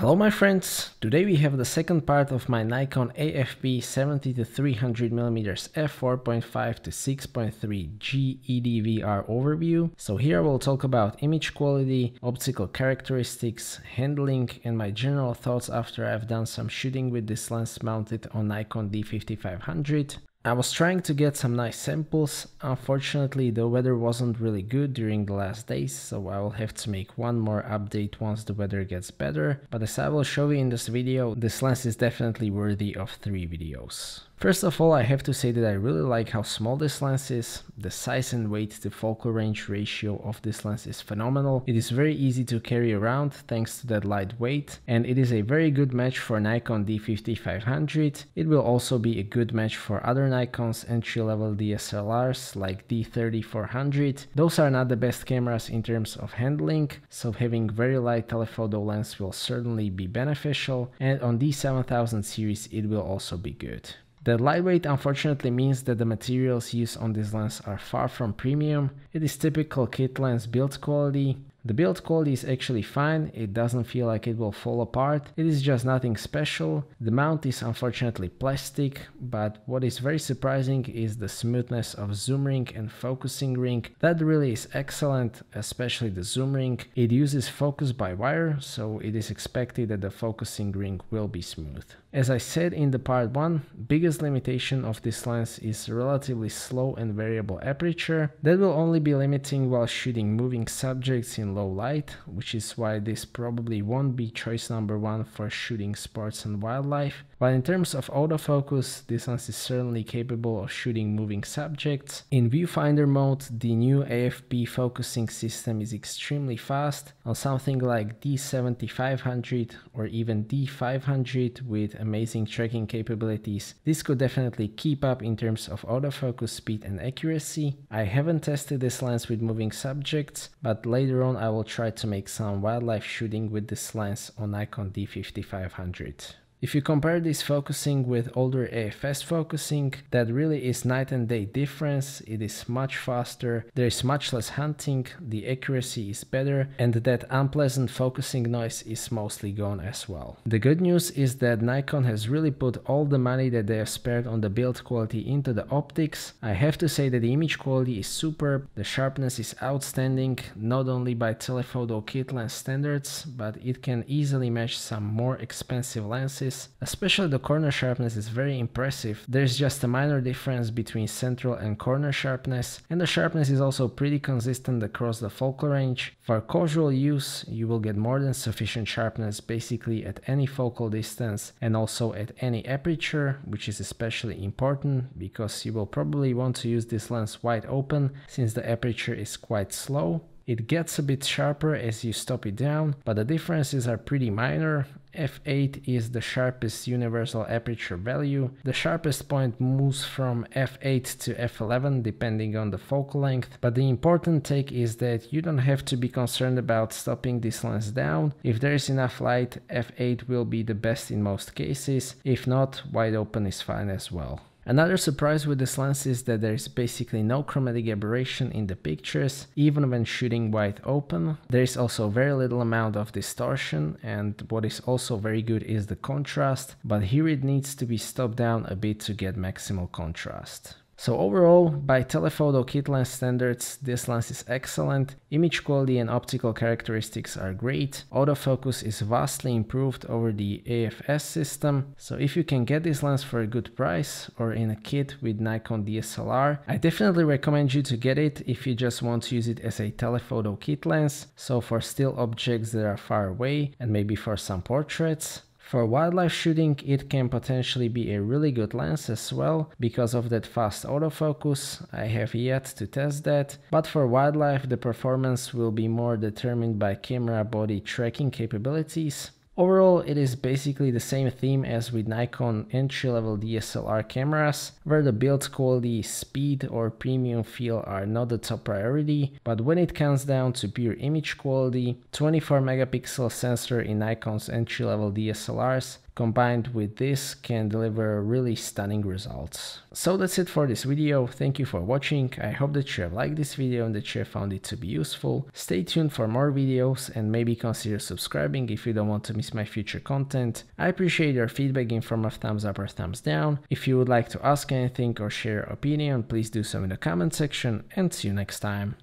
Hello my friends, today we have the second part of my Nikon AFP 70 300 mm f4.5 6.3 G overview. So here I will talk about image quality, optical characteristics, handling and my general thoughts after I've done some shooting with this lens mounted on Nikon D5500. I was trying to get some nice samples, unfortunately the weather wasn't really good during the last days, so I will have to make one more update once the weather gets better, but as I will show you in this video, this lens is definitely worthy of 3 videos. First of all, I have to say that I really like how small this lens is. The size and weight to focal range ratio of this lens is phenomenal. It is very easy to carry around thanks to that light weight and it is a very good match for Nikon D5500. It will also be a good match for other Nikon's entry-level DSLRs like D3400. Those are not the best cameras in terms of handling, so having very light telephoto lens will certainly be beneficial and on D7000 series it will also be good. The lightweight unfortunately means that the materials used on this lens are far from premium. It is typical kit lens build quality. The build quality is actually fine, it doesn't feel like it will fall apart, it is just nothing special. The mount is unfortunately plastic, but what is very surprising is the smoothness of zoom ring and focusing ring. That really is excellent, especially the zoom ring. It uses focus by wire, so it is expected that the focusing ring will be smooth. As I said in the part 1, biggest limitation of this lens is relatively slow and variable aperture that will only be limiting while shooting moving subjects in low light, which is why this probably won't be choice number 1 for shooting sports and wildlife, But in terms of autofocus, this lens is certainly capable of shooting moving subjects. In viewfinder mode, the new AFP focusing system is extremely fast on something like D7500 or even D500 with amazing tracking capabilities. This could definitely keep up in terms of autofocus speed and accuracy. I haven't tested this lens with moving subjects, but later on I will try to make some wildlife shooting with this lens on Nikon D5500. If you compare this focusing with older AFS focusing, that really is night and day difference. It is much faster, there is much less hunting, the accuracy is better, and that unpleasant focusing noise is mostly gone as well. The good news is that Nikon has really put all the money that they have spared on the build quality into the optics. I have to say that the image quality is superb, the sharpness is outstanding, not only by telephoto kit lens standards, but it can easily match some more expensive lenses axis, especially the corner sharpness is very impressive. There's just a minor difference between central and corner sharpness, and the sharpness is also pretty consistent across the focal range. For casual use, you will get more than sufficient sharpness basically at any focal distance and also at any aperture, which is especially important because you will probably want to use this lens wide open since the aperture is quite slow it gets a bit sharper as you stop it down, but the differences are pretty minor. f8 is the sharpest universal aperture value. The sharpest point moves from f8 to f11 depending on the focal length, but the important take is that you don't have to be concerned about stopping this lens down. If there is enough light, f8 will be the best in most cases. If not, wide open is fine as well. Another surprise with this lens is that there is basically no chromatic aberration in the pictures, even when shooting wide open. There is also very little amount of distortion and what is also very good is the contrast, but here it needs to be stopped down a bit to get maximal contrast. So overall, by telephoto kit lens standards, this lens is excellent, image quality and optical characteristics are great, autofocus is vastly improved over the AFS system, so if you can get this lens for a good price or in a kit with Nikon DSLR, I definitely recommend you to get it if you just want to use it as a telephoto kit lens, so for still objects that are far away and maybe for some portraits, for wildlife shooting it can potentially be a really good lens as well, because of that fast autofocus, I have yet to test that, but for wildlife the performance will be more determined by camera body tracking capabilities, Overall, it is basically the same theme as with Nikon entry-level DSLR cameras, where the build quality, speed or premium feel are not the top priority, but when it comes down to pure image quality, 24 megapixel sensor in Nikon's entry-level DSLRs combined with this can deliver really stunning results. So that's it for this video, thank you for watching, I hope that you have liked this video and that you have found it to be useful. Stay tuned for more videos and maybe consider subscribing if you don't want to miss my future content. I appreciate your feedback in form of thumbs up or thumbs down. If you would like to ask anything or share opinion, please do so in the comment section and see you next time.